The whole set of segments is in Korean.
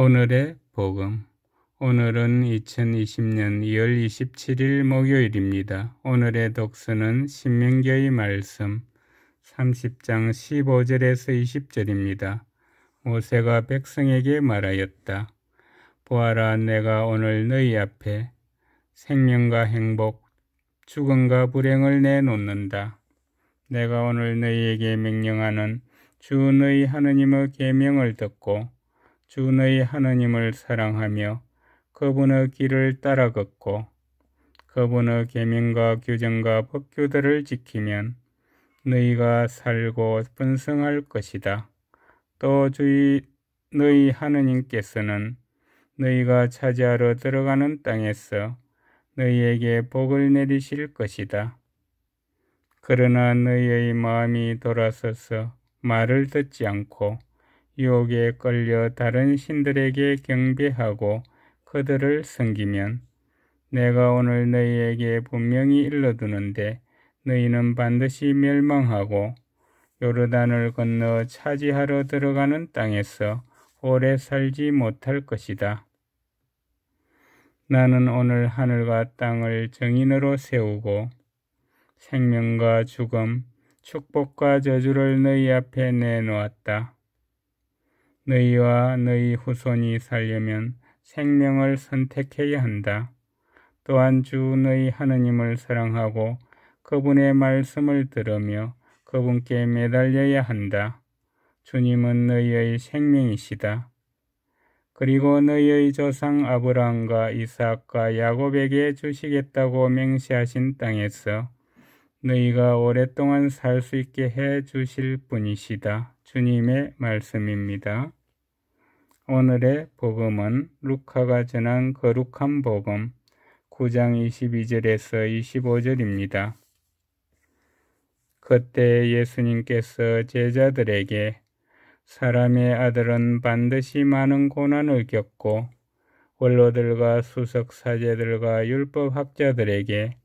오늘의 복음. 오늘은 2020년 2월 27일 목요일입니다. 오늘의 독서는 신명교의 말씀 30장 15절에서 20절입니다. 모세가 백성에게 말하였다. 보아라 내가 오늘 너희 앞에 생명과 행복, 죽음과 불행을 내놓는다. 내가 오늘 너희에게 명령하는 주 너희 하느님의 계명을 듣고 주 너희 하느님을 사랑하며 그분의 길을 따라 걷고 그분의 계명과 규정과 법규들을 지키면 너희가 살고 분성할 것이다. 또 주의 너희 하느님께서는 너희가 차지하러 들어가는 땅에서 너희에게 복을 내리실 것이다. 그러나 너희의 마음이 돌아서서 말을 듣지 않고 유혹에 끌려 다른 신들에게 경배하고 그들을 섬기면 내가 오늘 너희에게 분명히 일러두는데 너희는 반드시 멸망하고 요르단을 건너 차지하러 들어가는 땅에서 오래 살지 못할 것이다. 나는 오늘 하늘과 땅을 정인으로 세우고 생명과 죽음, 축복과 저주를 너희 앞에 내놓았다. 너희와 너희 후손이 살려면 생명을 선택해야 한다. 또한 주 너희 하느님을 사랑하고 그분의 말씀을 들으며 그분께 매달려야 한다. 주님은 너희의 생명이시다. 그리고 너희의 조상 아브라함과 이삭과 야곱에게 주시겠다고 맹세하신 땅에서 너희가 오랫동안 살 수 있게 해 주실 분이시다. 주님의 말씀입니다. 오늘의 복음은 루카가 전한 거룩한 복음 9장 22절에서 25절입니다. 그때 예수님께서 제자들에게 사람의 아들은 반드시 많은 고난을 겪고 원로들과 수석사제들과 율법학자들에게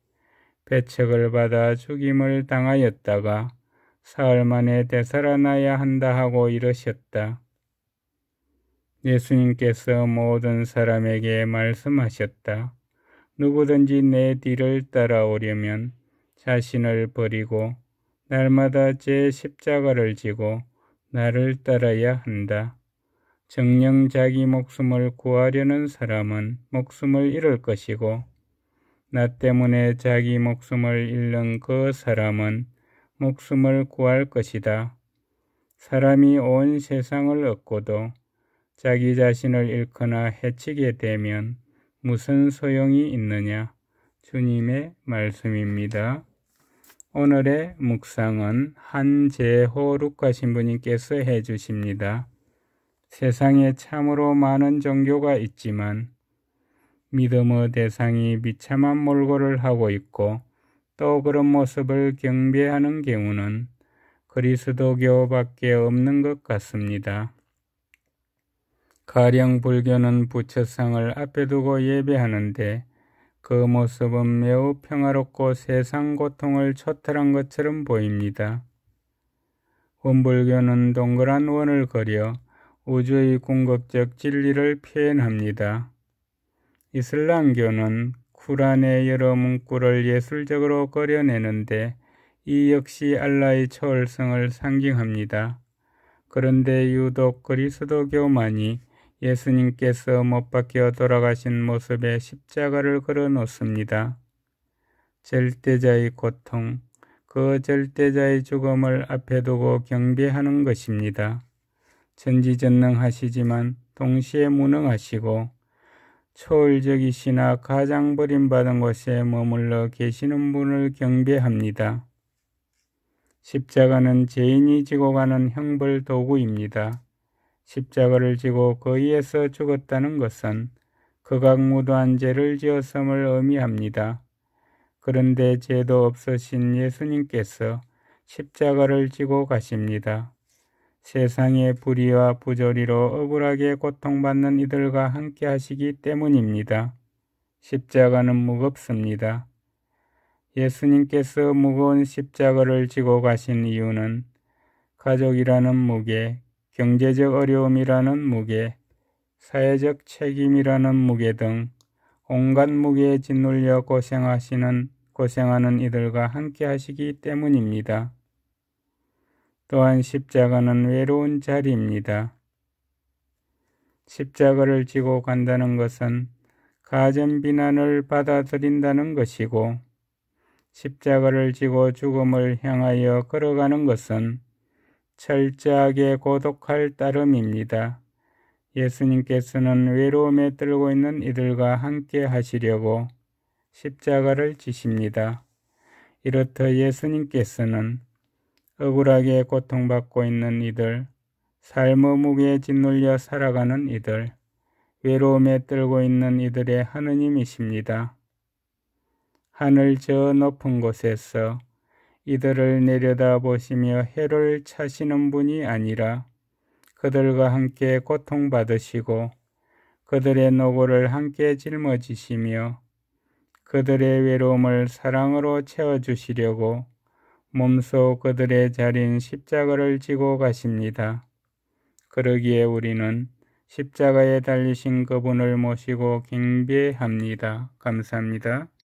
배척을 받아 죽임을 당하였다가 사흘 만에 되살아나야 한다 하고 이러셨다. 예수님께서 모든 사람에게 말씀하셨다. 누구든지 내 뒤를 따라오려면 자신을 버리고 날마다 제 십자가를 지고 나를 따라야 한다. 정령 자기 목숨을 구하려는 사람은 목숨을 잃을 것이고 나 때문에 자기 목숨을 잃는 그 사람은 목숨을 구할 것이다. 사람이 온 세상을 얻고도 자기 자신을 잃거나 해치게 되면 무슨 소용이 있느냐? 주님의 말씀입니다. 오늘의 묵상은 한재호 루카 신부님께서 해주십니다. 세상에 참으로 많은 종교가 있지만 믿음의 대상이 비참한 몰골을 하고 있고 또 그런 모습을 경배하는 경우는 그리스도교밖에 없는 것 같습니다. 가령 불교는 부처상을 앞에 두고 예배하는데 그 모습은 매우 평화롭고 세상 고통을 처탈한 것처럼 보입니다. 원불교는 동그란 원을 그려 우주의 궁극적 진리를 표현합니다. 이슬람교는 쿠란의 여러 문구를 예술적으로 그려내는데 이 역시 알라의 초월성을 상징합니다. 그런데 유독 그리스도교만이 예수님께서 못 박혀 돌아가신 모습에 십자가를 걸어 놓습니다. 절대자의 고통, 그 절대자의 죽음을 앞에 두고 경배하는 것입니다. 전지전능하시지만 동시에 무능하시고 초월적이시나 가장 버림받은 곳에 머물러 계시는 분을 경배합니다. 십자가는 죄인이 지고 가는 형벌 도구입니다. 십자가를 지고 거기에서 죽었다는 것은 극악무도한 죄를 지었음을 의미합니다. 그런데 죄도 없으신 예수님께서 십자가를 지고 가십니다. 세상의 불의와 부조리로 억울하게 고통받는 이들과 함께 하시기 때문입니다. 십자가는 무겁습니다. 예수님께서 무거운 십자가를 지고 가신 이유는 가족이라는 무게, 경제적 어려움이라는 무게, 사회적 책임이라는 무게 등 온갖 무게에 짓눌려 고생하시는 고생하는 이들과 함께 하시기 때문입니다. 또한 십자가는 외로운 자리입니다. 십자가를 지고 간다는 것은 가전 비난을 받아들인다는 것이고 십자가를 지고 죽음을 향하여 걸어가는 것은 철저하게 고독할 따름입니다. 예수님께서는 외로움에 떨고 있는 이들과 함께 하시려고 십자가를 지십니다. 이렇듯 예수님께서는 억울하게 고통받고 있는 이들, 삶의 무게에 짓눌려 살아가는 이들, 외로움에 떨고 있는 이들의 하느님이십니다. 하늘 저 높은 곳에서 이들을 내려다보시며 해를 차시는 분이 아니라 그들과 함께 고통받으시고 그들의 노고를 함께 짊어지시며 그들의 외로움을 사랑으로 채워주시려고 몸소 그들의 자린 십자가를 지고 가십니다. 그러기에 우리는 십자가에 달리신 그분을 모시고 경배합니다. 감사합니다.